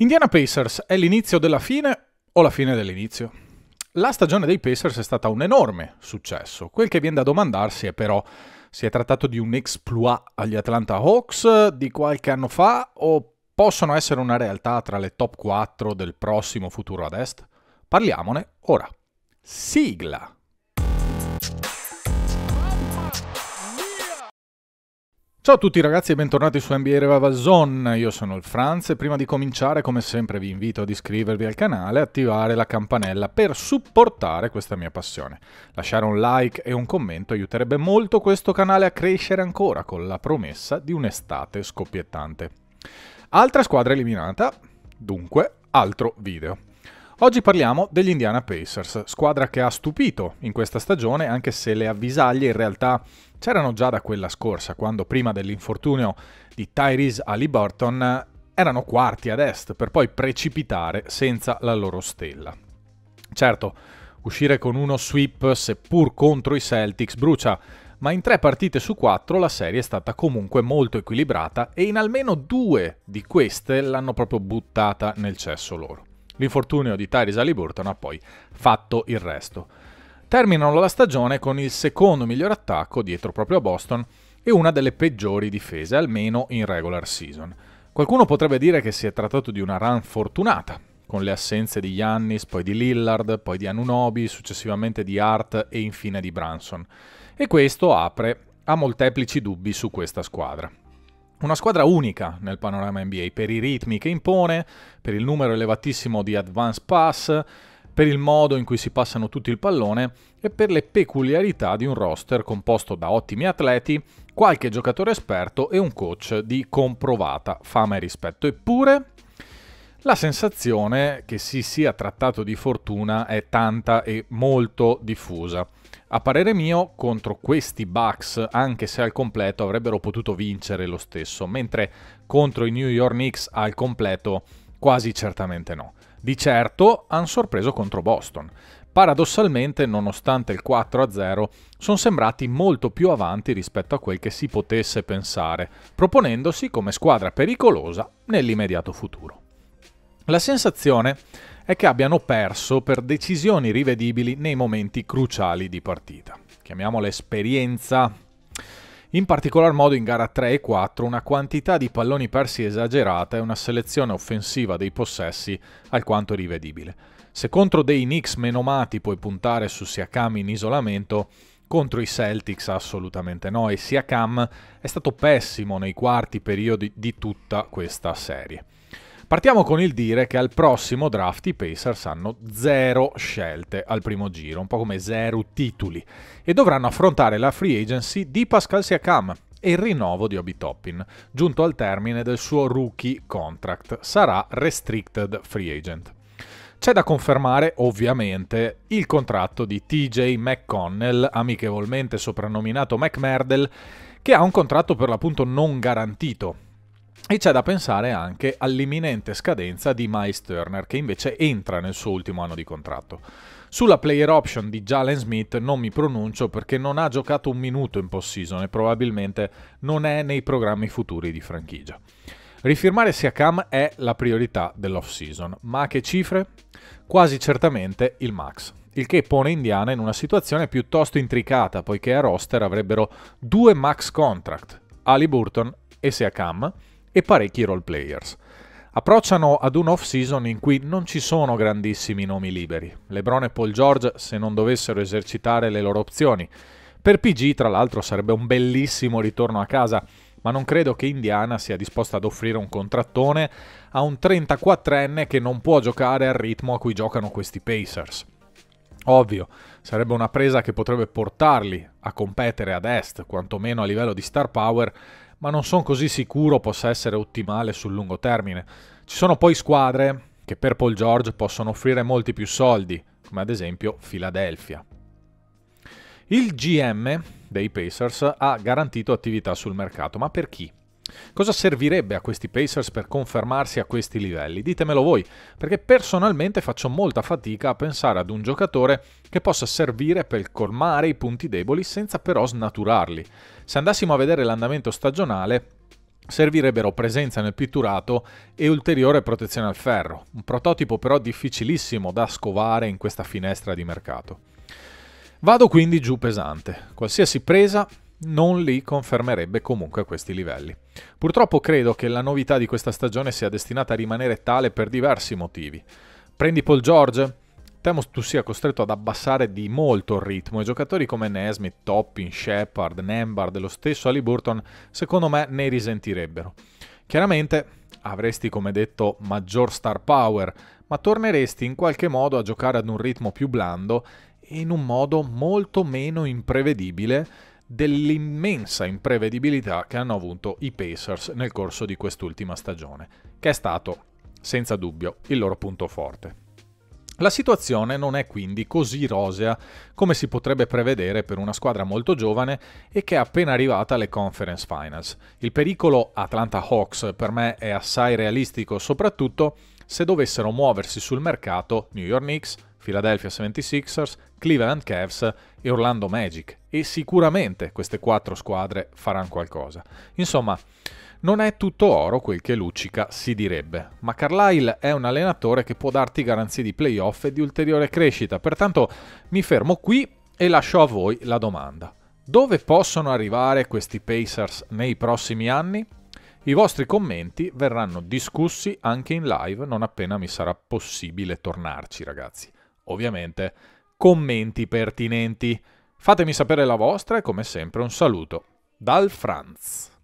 Indiana Pacers è l'inizio della fine o la fine dell'inizio? La stagione dei Pacers è stata un enorme successo. Quel che viene da domandarsi è però si è trattato di un exploit agli Atlanta Hawks di qualche anno fa o possono essere una realtà tra le top 4 del prossimo futuro ad est? Parliamone ora. Sigla! Ciao a tutti ragazzi e bentornati su NBA Revava Zone, io sono il Franz e prima di cominciare come sempre vi invito ad iscrivervi al canale e attivare la campanella per supportare questa mia passione. Lasciare un like e un commento aiuterebbe molto questo canale a crescere ancora con la promessa di un'estate scoppiettante. Altra squadra eliminata, dunque altro video. Oggi parliamo degli Indiana Pacers, squadra che ha stupito in questa stagione anche se le avvisaglie in realtà c'erano già da quella scorsa, quando prima dell'infortunio di Tyrese Halliburton erano quarti ad est per poi precipitare senza la loro stella. Certo, uscire con uno sweep seppur contro i Celtics brucia, ma in tre partite su quattro la serie è stata comunque molto equilibrata e in almeno due di queste l'hanno proprio buttata nel cesso loro. L'infortunio di Tyrese Aliburton ha poi fatto il resto. Terminano la stagione con il secondo miglior attacco dietro proprio a Boston e una delle peggiori difese, almeno in regular season. Qualcuno potrebbe dire che si è trattato di una run fortunata, con le assenze di Giannis, poi di Lillard, poi di Anunobi, successivamente di Hart e infine di Branson. E questo apre a molteplici dubbi su questa squadra. Una squadra unica nel panorama NBA per i ritmi che impone, per il numero elevatissimo di advance pass, per il modo in cui si passano tutti il pallone e per le peculiarità di un roster composto da ottimi atleti, qualche giocatore esperto e un coach di comprovata fama e rispetto. Eppure, la sensazione che si sia trattato di fortuna è tanta e molto diffusa. A parere mio, contro questi Bucks, anche se al completo, avrebbero potuto vincere lo stesso, mentre contro i New York Knicks al completo quasi certamente no. Di certo hanno sorpreso contro Boston. Paradossalmente, nonostante il 4-0, sono sembrati molto più avanti rispetto a quel che si potesse pensare, proponendosi come squadra pericolosa nell'immediato futuro. La sensazione è che abbiano perso per decisioni rivedibili nei momenti cruciali di partita. Chiamiamola esperienza. In particolar modo in gara 3 e 4 una quantità di palloni persi esagerata e una selezione offensiva dei possessi alquanto rivedibile. Se contro dei Knicks meno menomati puoi puntare su Siakam in isolamento, contro i Celtics assolutamente no e Siakam è stato pessimo nei quarti periodi di tutta questa serie. Partiamo con il dire che al prossimo draft i Pacers hanno zero scelte al primo giro, un po' come zero titoli, e dovranno affrontare la free agency di Pascal Siakam, e il rinnovo di Obi Toppin, giunto al termine del suo rookie contract. Sarà restricted free agent. C'è da confermare ovviamente il contratto di TJ McConnell, amichevolmente soprannominato McMerdle, che ha un contratto per l'appunto non garantito, e c'è da pensare anche all'imminente scadenza di Miles Turner, che invece entra nel suo ultimo anno di contratto. Sulla player option di Jalen Smith non mi pronuncio perché non ha giocato un minuto in post-season e probabilmente non è nei programmi futuri di franchigia. Rifirmare Siakam è la priorità dell'off-season, ma a che cifre? Quasi certamente il max, il che pone Indiana in una situazione piuttosto intricata poiché a roster avrebbero due max contract, Ali Burton e Siakam, e parecchi role players. Approcciano ad un off-season in cui non ci sono grandissimi nomi liberi. LeBron e Paul George se non dovessero esercitare le loro opzioni. Per PG, tra l'altro, sarebbe un bellissimo ritorno a casa, ma non credo che Indiana sia disposta ad offrire un contrattone a un 34enne che non può giocare al ritmo a cui giocano questi Pacers. Ovvio, sarebbe una presa che potrebbe portarli a competere ad est, quantomeno a livello di star power, ma non sono così sicuro possa essere ottimale sul lungo termine. Ci sono poi squadre che per Paul George possono offrire molti più soldi, come ad esempio Philadelphia. Il GM dei Pacers ha garantito attività sul mercato, ma per chi? Cosa servirebbe a questi Pacers per confermarsi a questi livelli? Ditemelo voi, perché personalmente faccio molta fatica a pensare ad un giocatore che possa servire per colmare i punti deboli senza però snaturarli. Se andassimo a vedere l'andamento stagionale, servirebbero presenza nel pitturato e ulteriore protezione al ferro, un prototipo però difficilissimo da scovare in questa finestra di mercato. Vado quindi giù pesante, qualsiasi presa non li confermerebbe comunque a questi livelli. Purtroppo credo che la novità di questa stagione sia destinata a rimanere tale per diversi motivi. Prendi Paul George? Temo tu sia costretto ad abbassare di molto il ritmo e giocatori come Nesmith, Toppin, Shepard, Nembard e lo stesso Aliburton secondo me ne risentirebbero. Chiaramente avresti come detto maggior star power, ma torneresti in qualche modo a giocare ad un ritmo più blando e in un modo molto meno imprevedibile dell'immensa imprevedibilità che hanno avuto i Pacers nel corso di quest'ultima stagione, che è stato senza dubbio il loro punto forte. La situazione non è quindi così rosea come si potrebbe prevedere per una squadra molto giovane e che è appena arrivata alle conference finals. Il pericolo Atlanta Hawks per me è assai realistico, soprattutto se dovessero muoversi sul mercato New York Knicks, Philadelphia 76ers, Cleveland Cavs e Orlando Magic e sicuramente queste quattro squadre faranno qualcosa. Insomma, non è tutto oro quel che luccica si direbbe, ma Carlisle è un allenatore che può darti garanzie di playoff e di ulteriore crescita, pertanto mi fermo qui e lascio a voi la domanda. Dove possono arrivare questi Pacers nei prossimi anni? I vostri commenti verranno discussi anche in live non appena mi sarà possibile tornarci, ragazzi ovviamente, commenti pertinenti. Fatemi sapere la vostra e come sempre un saluto dal Franz.